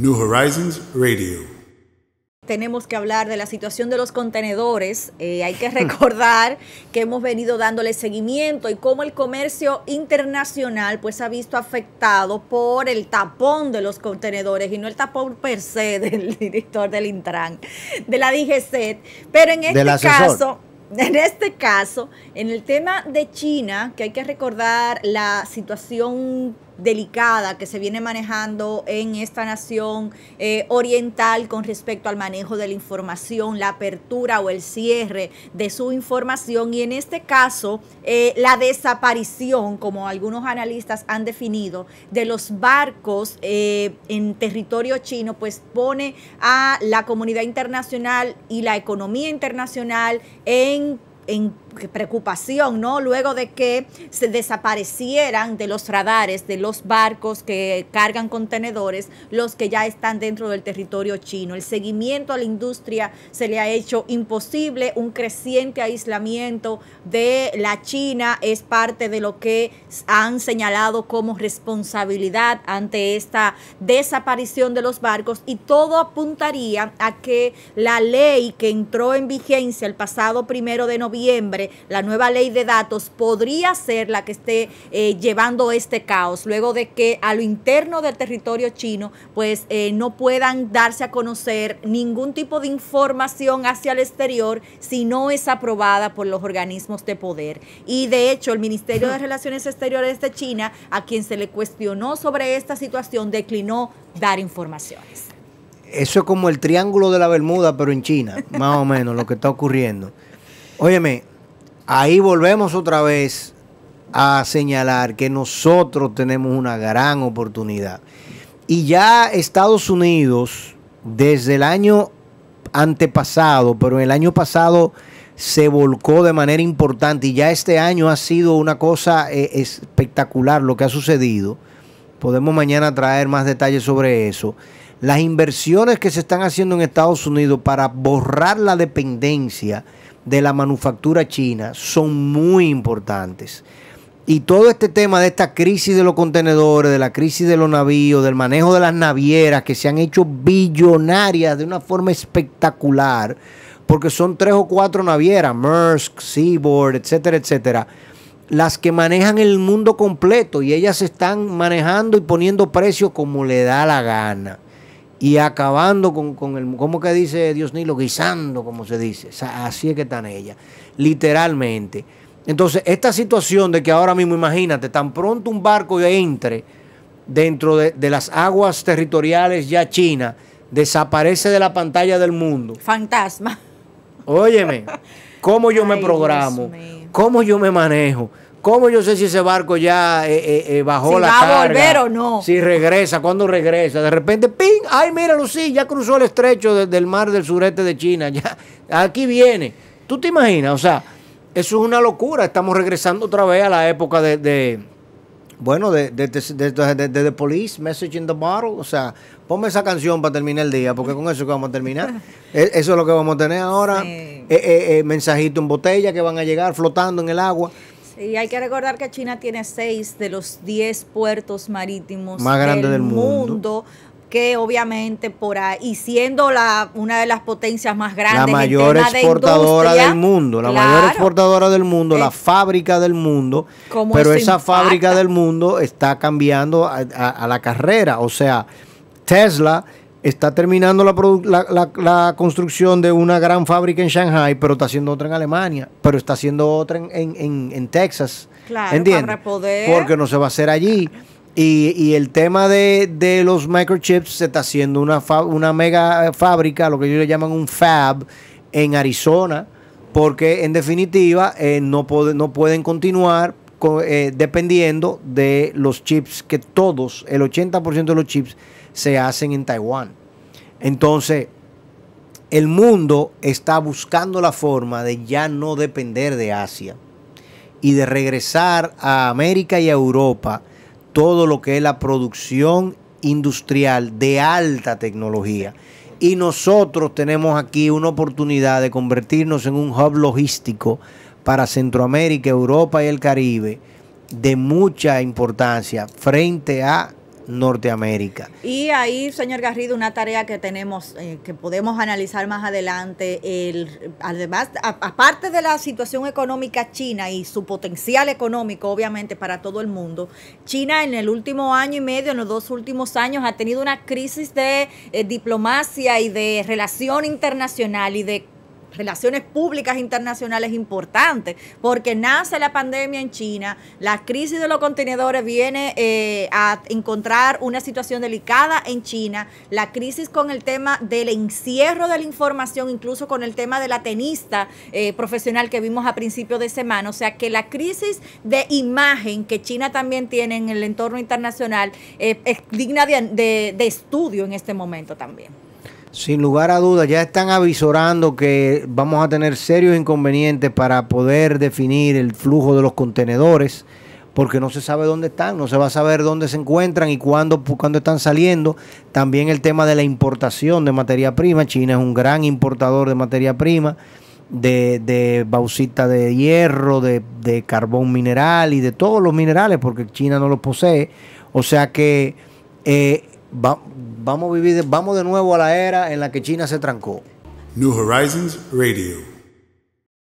New Horizons Radio. Tenemos que hablar de la situación de los contenedores. Eh, hay que recordar que hemos venido dándole seguimiento y cómo el comercio internacional pues ha visto afectado por el tapón de los contenedores y no el tapón per se del director del Intran, de la DGCET. Pero en este caso en este caso, en el tema de China, que hay que recordar la situación delicada que se viene manejando en esta nación eh, oriental con respecto al manejo de la información, la apertura o el cierre de su información y en este caso eh, la desaparición, como algunos analistas han definido, de los barcos eh, en territorio chino, pues pone a la comunidad internacional y la economía internacional en, en preocupación, ¿no? Luego de que se desaparecieran de los radares de los barcos que cargan contenedores, los que ya están dentro del territorio chino. El seguimiento a la industria se le ha hecho imposible, un creciente aislamiento de la China es parte de lo que han señalado como responsabilidad ante esta desaparición de los barcos y todo apuntaría a que la ley que entró en vigencia el pasado primero de noviembre la nueva ley de datos podría ser la que esté eh, llevando este caos, luego de que a lo interno del territorio chino, pues eh, no puedan darse a conocer ningún tipo de información hacia el exterior si no es aprobada por los organismos de poder. Y de hecho, el Ministerio de Relaciones Exteriores de China, a quien se le cuestionó sobre esta situación, declinó dar informaciones. Eso es como el triángulo de la Bermuda, pero en China, más o menos, lo que está ocurriendo. Óyeme, ahí volvemos otra vez a señalar que nosotros tenemos una gran oportunidad. Y ya Estados Unidos, desde el año antepasado, pero el año pasado se volcó de manera importante y ya este año ha sido una cosa eh, espectacular lo que ha sucedido. Podemos mañana traer más detalles sobre eso. Las inversiones que se están haciendo en Estados Unidos para borrar la dependencia de la manufactura china son muy importantes. Y todo este tema de esta crisis de los contenedores, de la crisis de los navíos, del manejo de las navieras que se han hecho billonarias de una forma espectacular, porque son tres o cuatro navieras, Maersk, Seaboard, etcétera, etcétera, las que manejan el mundo completo y ellas están manejando y poniendo precios como le da la gana y acabando con, el, ¿cómo que dice Dios Nilo? Guisando, como se dice. Así es que están ellas, literalmente. Entonces, esta situación de que ahora mismo, imagínate, tan pronto un barco entre dentro de, las aguas territoriales ya China, desaparece de la pantalla del mundo. Fantasma. Óyeme, ¿cómo yo me programo? ¿Cómo yo me manejo? ¿Cómo yo sé si ese barco ya eh, eh, eh, bajó si la va a volver o no? Si regresa, ¿cuándo regresa? De repente, ¡ping! ¡Ay, mira, sí! Ya cruzó el estrecho del mar del sureste de China. Ya, aquí viene. ¿Tú te imaginas? O sea, eso es una locura. Estamos regresando otra vez a la época de... bueno, de, de, The Police, Message in the Bottle. O sea, ponme esa canción para terminar el día, porque con eso que vamos a terminar. E, eso es lo que vamos a tener ahora. mensajitos en botella que van a llegar flotando en el agua. Y hay que recordar que China tiene seis de los diez puertos marítimos más grandes del, mundo. que obviamente por ahí, y siendo la, una de las potencias más grandes. La mayor exportadora del mundo, la mayor exportadora del mundo, la fábrica del mundo. Pero esa fábrica del mundo está cambiando a la carrera. O sea, Tesla está terminando la, construcción de una gran fábrica en Shanghai, pero está haciendo otra en Alemania, pero está haciendo otra en, Texas. Claro, Para poder... Porque no se va a hacer allí. Y, el tema de, los microchips se está haciendo una, una mega fábrica, lo que ellos le llaman un fab, en Arizona, porque en definitiva eh, no, no pueden continuar eh, dependiendo de los chips que todos, el 80% de los chips se hacen en Taiwán. Entonces, el mundo está buscando la forma de ya no depender de Asia y de regresar a América y a Europa todo lo que es la producción industrial de alta tecnología. Y nosotros tenemos aquí una oportunidad de convertirnos en un hub logístico para Centroamérica, Europa y el Caribe de mucha importancia frente a Norteamérica. Y ahí, señor Garrido, una tarea que tenemos, eh, que podemos analizar más adelante, el, además, aparte de la situación económica china y su potencial económico, obviamente, para todo el mundo, China en el último año y medio, en los dos últimos años, ha tenido una crisis de eh, diplomacia y de relación internacional y de relaciones públicas internacionales importantes, porque nace la pandemia en China, la crisis de los contenedores viene eh, a encontrar una situación delicada en China, la crisis con el tema del encierro de la información, incluso con el tema de la tenista eh, profesional que vimos a principio de semana, o sea que la crisis de imagen que China también tiene en el entorno internacional eh, es digna de estudio en este momento también. Sin lugar a dudas, ya están avisorando que vamos a tener serios inconvenientes para poder definir el flujo de los contenedores, porque no se sabe dónde están, no se va a saber dónde se encuentran y cuándo, cuándo están saliendo. También el tema de la importación de materia prima. China es un gran importador de materia prima, de, de bauxita de hierro, de, de carbón mineral y de todos los minerales, porque China no los posee. O sea que... Eh, vamos a vivir, vamos de nuevo a la era en la que China se trancó. New Horizons Radio.